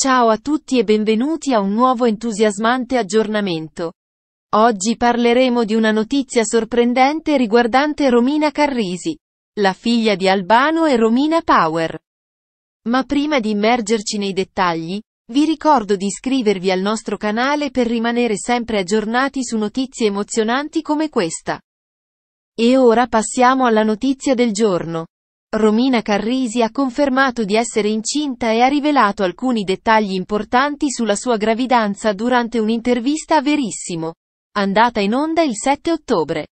Ciao a tutti e benvenuti a un nuovo entusiasmante aggiornamento. Oggi parleremo di una notizia sorprendente riguardante Romina Carrisi, la figlia di Albano e Romina Power. Ma prima di immergerci nei dettagli, vi ricordo di iscrivervi al nostro canale per rimanere sempre aggiornati su notizie emozionanti come questa. E ora passiamo alla notizia del giorno. Romina Carrisi ha confermato di essere incinta e ha rivelato alcuni dettagli importanti sulla sua gravidanza durante un'intervista a Verissimo, andata in onda il 7 ottobre.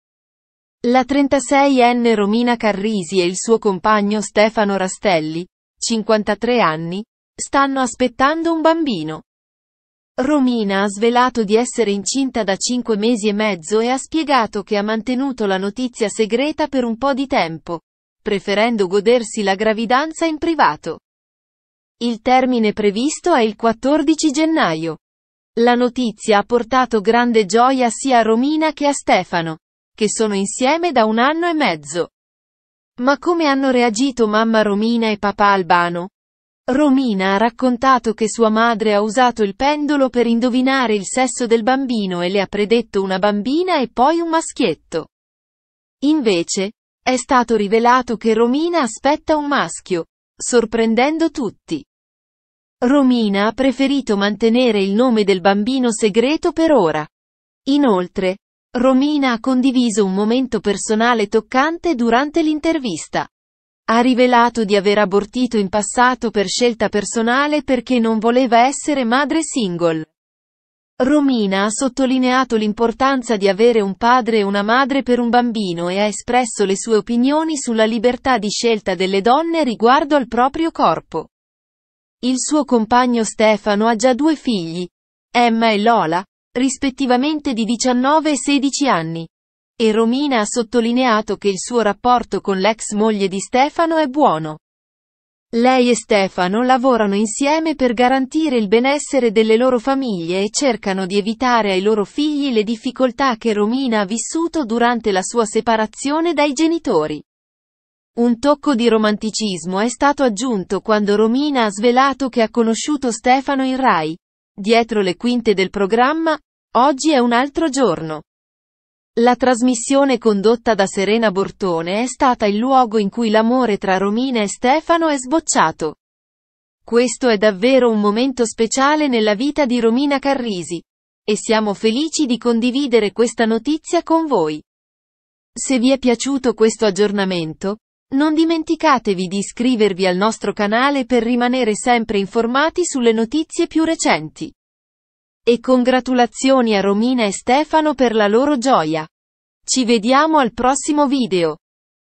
La 36enne Romina Carrisi e il suo compagno Stefano Rastelli, 53 anni, stanno aspettando un bambino. Romina ha svelato di essere incinta da 5 mesi e mezzo e ha spiegato che ha mantenuto la notizia segreta per un po' di tempo preferendo godersi la gravidanza in privato. Il termine previsto è il 14 gennaio. La notizia ha portato grande gioia sia a Romina che a Stefano, che sono insieme da un anno e mezzo. Ma come hanno reagito mamma Romina e papà Albano? Romina ha raccontato che sua madre ha usato il pendolo per indovinare il sesso del bambino e le ha predetto una bambina e poi un maschietto. Invece, è stato rivelato che Romina aspetta un maschio, sorprendendo tutti. Romina ha preferito mantenere il nome del bambino segreto per ora. Inoltre, Romina ha condiviso un momento personale toccante durante l'intervista. Ha rivelato di aver abortito in passato per scelta personale perché non voleva essere madre single. Romina ha sottolineato l'importanza di avere un padre e una madre per un bambino e ha espresso le sue opinioni sulla libertà di scelta delle donne riguardo al proprio corpo. Il suo compagno Stefano ha già due figli, Emma e Lola, rispettivamente di 19 e 16 anni. E Romina ha sottolineato che il suo rapporto con l'ex moglie di Stefano è buono. Lei e Stefano lavorano insieme per garantire il benessere delle loro famiglie e cercano di evitare ai loro figli le difficoltà che Romina ha vissuto durante la sua separazione dai genitori. Un tocco di romanticismo è stato aggiunto quando Romina ha svelato che ha conosciuto Stefano in Rai. Dietro le quinte del programma, oggi è un altro giorno. La trasmissione condotta da Serena Bortone è stata il luogo in cui l'amore tra Romina e Stefano è sbocciato. Questo è davvero un momento speciale nella vita di Romina Carrisi. E siamo felici di condividere questa notizia con voi. Se vi è piaciuto questo aggiornamento, non dimenticatevi di iscrivervi al nostro canale per rimanere sempre informati sulle notizie più recenti. E congratulazioni a Romina e Stefano per la loro gioia. Ci vediamo al prossimo video.